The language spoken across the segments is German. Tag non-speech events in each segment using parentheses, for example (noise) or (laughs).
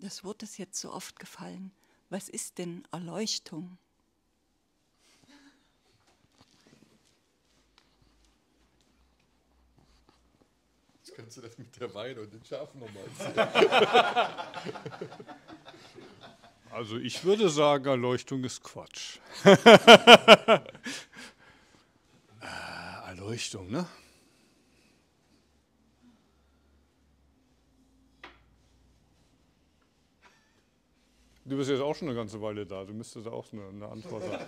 Das Wort ist jetzt so oft gefallen. Was ist denn Erleuchtung? Jetzt kannst du das mit der Weide und den Schafen nochmal erzählen. (laughs) Also ich würde sagen, Erleuchtung ist Quatsch. (laughs) Äh, Erleuchtung, ne? Du bist jetzt auch schon eine ganze Weile da, du müsstest auch eine, eine Antwort haben.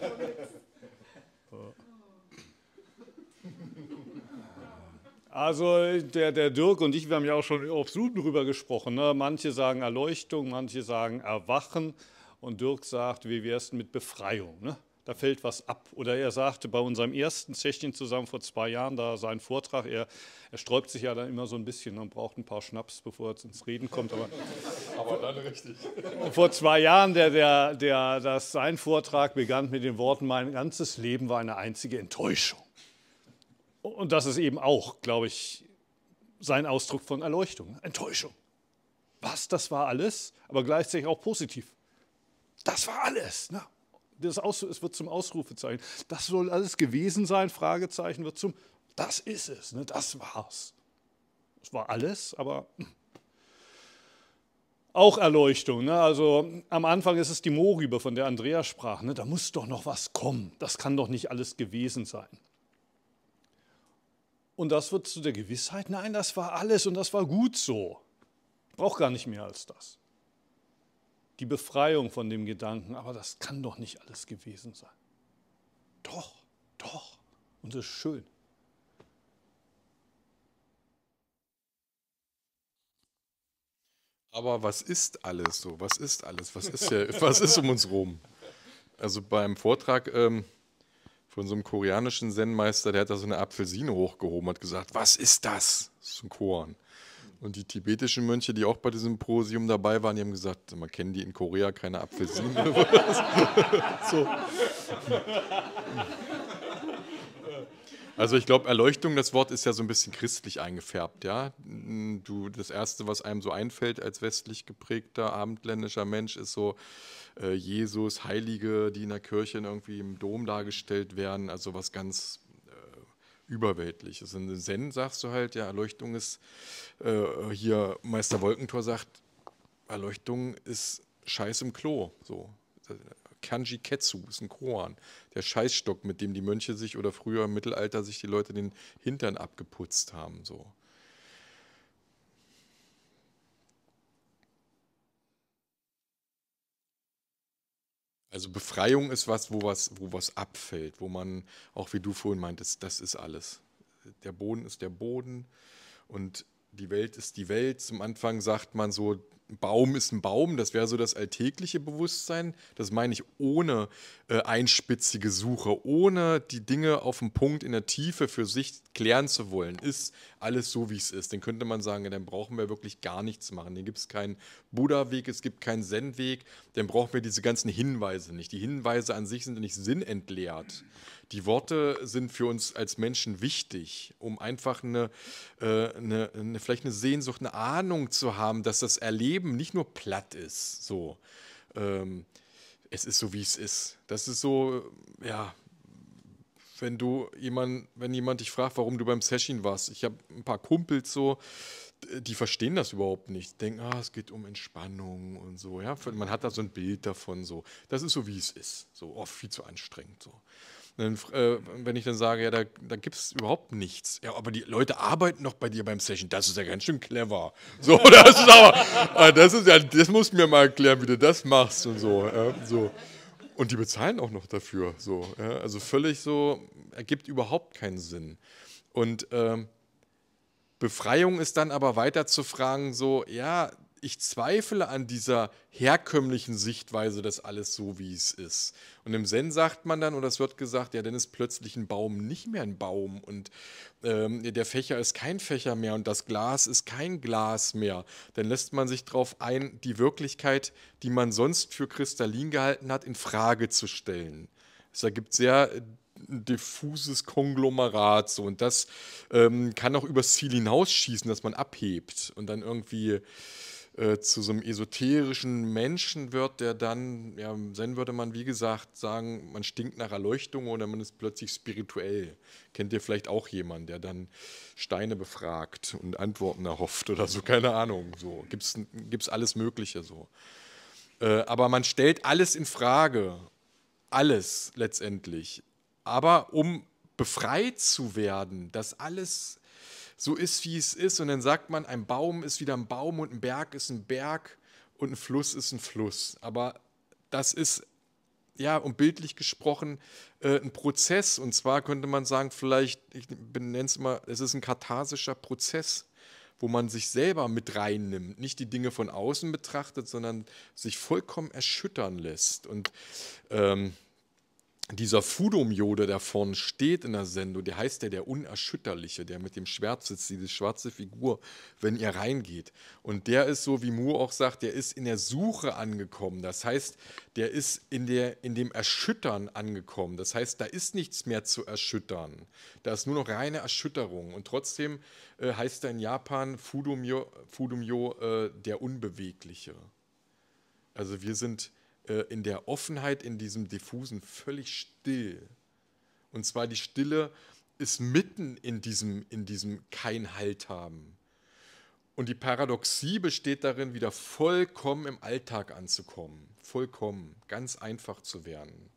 Also der, der Dirk und ich, wir haben ja auch schon auf Suden drüber gesprochen. Ne? Manche sagen Erleuchtung, manche sagen Erwachen. Und Dirk sagt, wie wäre es mit Befreiung? Ne? da fällt was ab. Oder er sagte bei unserem ersten Zechchen zusammen vor zwei Jahren, da sein Vortrag, er, er sträubt sich ja dann immer so ein bisschen und braucht ein paar Schnaps, bevor er ins Reden kommt. Aber, (laughs) Aber dann richtig. (laughs) Vor zwei Jahren, der, der, der, das, sein Vortrag begann mit den Worten, mein ganzes Leben war eine einzige Enttäuschung. Und das ist eben auch, glaube ich, sein Ausdruck von Erleuchtung. Enttäuschung. Was, das war alles, aber gleichzeitig auch positiv. Das war alles. Ne? das Aus, es wird zum Ausrufezeichen. Das soll alles gewesen sein, Fragezeichen wird zum, das ist es, ne? das war's. Es war alles, aber auch Erleuchtung. Ne? Also am Anfang ist es die Moorrübe, von der Andrea sprach. Ne? Da muss doch noch was kommen. Das kann doch nicht alles gewesen sein. Und das wird zu der Gewissheit, nein, das war alles und das war gut so. Ich brauche gar nicht mehr als das die Befreiung von dem Gedanken, aber das kann doch nicht alles gewesen sein. Doch, doch, und es ist schön. Aber was ist alles so? Was ist alles? Was ist hier? Was ist um uns rum? Also beim Vortrag ähm, von so einem koreanischen Zen-Meister, der hat da so eine Apfelsine hochgehoben, hat gesagt, was ist das? Das ist ein Korn. Und die tibetischen Mönche, die auch bei diesem Symposium dabei waren, die haben gesagt, man kennt die in Korea keine Apfelsinen. (laughs) so. Also ich glaube, Erleuchtung, das Wort ist ja so ein bisschen christlich eingefärbt, ja. Du, das Erste, was einem so einfällt als westlich geprägter abendländischer Mensch, ist so äh, Jesus, Heilige, die in der Kirche irgendwie im Dom dargestellt werden, also was ganz überweltlich ist. Also in Zen sagst du halt, ja, Erleuchtung ist, äh, hier Meister Wolkentor sagt, Erleuchtung ist Scheiß im Klo. So. Kanji Ketsu ist ein Koan, der Scheißstock, mit dem die Mönche sich oder früher im Mittelalter sich die Leute den Hintern abgeputzt haben. So. Also Befreiung ist was, wo was, wo was abfällt, wo man, auch wie du vorhin meintest, das ist alles. Der Boden ist der Boden und die Welt ist die Welt. Zum Anfang sagt man so, Baum ist ein Baum, das wäre so das alltägliche Bewusstsein. Das meine ich ohne äh, einspitzige Suche, ohne die Dinge auf dem Punkt in der Tiefe für sich klären zu wollen. Ist alles so, wie es ist. Dann könnte man sagen, dann brauchen wir wirklich gar nichts machen. Dann gibt es keinen Buddha-Weg, es gibt keinen Zen-Weg. Dann brauchen wir diese ganzen Hinweise nicht. Die Hinweise an sich sind nicht sinnentleert. Die Worte sind für uns als Menschen wichtig, um einfach eine, äh, eine, eine vielleicht eine Sehnsucht, eine Ahnung zu haben, dass das Erleben Leben nicht nur platt ist. So, ähm, es ist so, wie es ist. Das ist so, ja, wenn du jemand, wenn jemand dich fragt, warum du beim Session warst. Ich habe ein paar Kumpels so, die verstehen das überhaupt nicht. Denken, ah, es geht um Entspannung und so. Ja, man hat da so ein Bild davon so. Das ist so, wie es ist. So oft oh, viel zu anstrengend so. Dann, äh, wenn ich dann sage, ja, da, da gibt es überhaupt nichts. Ja, aber die Leute arbeiten noch bei dir beim Session. Das ist ja ganz schön clever. (laughs) So, das ist aber, ah, das ist ja, das musst du mir mal erklären, wie du das machst und so. Äh, so. Und die bezahlen auch noch dafür. So, ja, also völlig so, ergibt überhaupt keinen Sinn. Und ähm, Befreiung ist dann aber weiter zu fragen, so, ja, ich zweifle an dieser herkömmlichen Sichtweise, dass alles so wie es ist. Und im Zen sagt man dann, oder es wird gesagt, ja, dann ist plötzlich ein Baum nicht mehr ein Baum und ähm, der Fächer ist kein Fächer mehr und das Glas ist kein Glas mehr. Dann lässt man sich darauf ein, die Wirklichkeit, die man sonst für kristallin gehalten hat, in Frage zu stellen. Es ergibt sehr äh, diffuses Konglomerat so und das ähm, kann auch übers Ziel hinausschießen, dass man abhebt und dann irgendwie äh, zu so einem esoterischen Menschen wird, der dann, ja, Zen würde man wie gesagt sagen, man stinkt nach Erleuchtung oder man ist plötzlich spirituell. Kennt ihr vielleicht auch jemanden, der dann Steine befragt und Antworten erhofft oder so, keine Ahnung. So Gibt es alles Mögliche so. Äh, aber man stellt alles in Frage. Alles letztendlich. Aber um befreit zu werden, das alles so ist, wie es ist. Und dann sagt man, ein Baum ist wieder ein Baum und ein Berg ist ein Berg und ein Fluss ist ein Fluss. Aber das ist, ja, und bildlich gesprochen, äh, ein Prozess. Und zwar könnte man sagen, vielleicht, ich benenne es mal, es ist ein katharsischer Prozess wo man sich selber mit reinnimmt, nicht die Dinge von außen betrachtet, sondern sich vollkommen erschüttern lässt. Und ähm, dieser Fudom-Jode, der vorne steht in der Sendung, der heißt ja der Unerschütterliche, der mit dem Schwert sitzt, diese schwarze Figur, wenn ihr reingeht. Und der ist so, wie Moore auch sagt, der ist in der Suche angekommen. Das heißt, der ist in, der, in dem Erschüttern angekommen. Das heißt, da ist nichts mehr zu erschüttern. Da ist nur noch reine Erschütterung. Und trotzdem äh, heißt er in Japan Fudomyo, Fudumyo äh, der Unbewegliche. Also wir sind äh, in der Offenheit, in diesem Diffusen völlig still. Und zwar die Stille ist mitten in diesem, in diesem kein Halt haben. Und die Paradoxie besteht darin, wieder vollkommen im Alltag anzukommen, vollkommen, ganz einfach zu werden.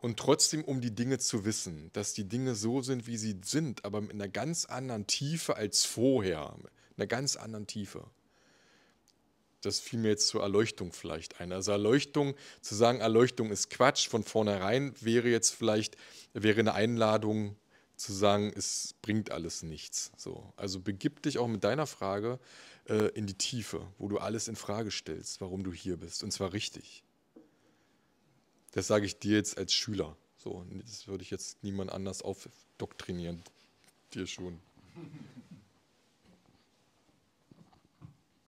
Und trotzdem, um die Dinge zu wissen, dass die Dinge so sind, wie sie sind, aber in einer ganz anderen Tiefe als vorher, in einer ganz anderen Tiefe das fiel mir jetzt zur Erleuchtung vielleicht ein. Also Erleuchtung, zu sagen, Erleuchtung ist Quatsch von vornherein, wäre jetzt vielleicht, wäre eine Einladung zu sagen, es bringt alles nichts. So. Also begib dich auch mit deiner Frage äh, in die Tiefe, wo du alles in Frage stellst, warum du hier bist. Und zwar richtig. Das sage ich dir jetzt als Schüler. So, das würde ich jetzt niemand anders aufdoktrinieren. Dir schon.